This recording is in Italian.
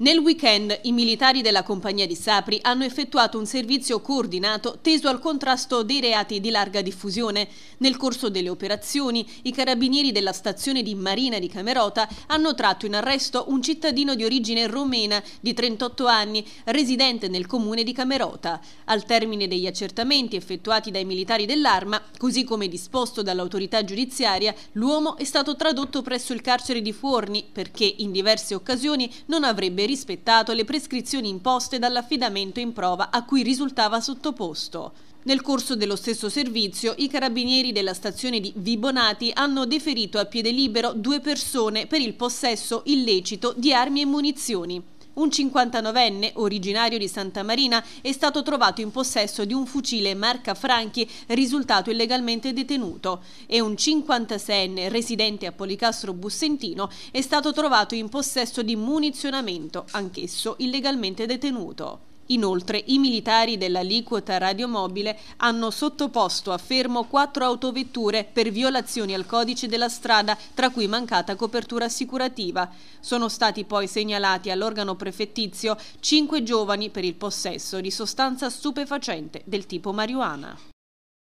Nel weekend i militari della compagnia di Sapri hanno effettuato un servizio coordinato teso al contrasto dei reati di larga diffusione. Nel corso delle operazioni i carabinieri della stazione di Marina di Camerota hanno tratto in arresto un cittadino di origine romena di 38 anni residente nel comune di Camerota. Al termine degli accertamenti effettuati dai militari dell'arma, così come disposto dall'autorità giudiziaria, l'uomo è stato tradotto presso il carcere di Fuorni perché in diverse occasioni non avrebbe rispettato le prescrizioni imposte dall'affidamento in prova a cui risultava sottoposto. Nel corso dello stesso servizio, i carabinieri della stazione di Vibonati hanno deferito a piede libero due persone per il possesso illecito di armi e munizioni. Un 59enne, originario di Santa Marina, è stato trovato in possesso di un fucile marca Franchi risultato illegalmente detenuto e un 56enne, residente a Policastro Bussentino, è stato trovato in possesso di munizionamento, anch'esso illegalmente detenuto. Inoltre i militari dell'aliquota radiomobile hanno sottoposto a fermo quattro autovetture per violazioni al codice della strada, tra cui mancata copertura assicurativa. Sono stati poi segnalati all'organo prefettizio cinque giovani per il possesso di sostanza stupefacente del tipo marijuana.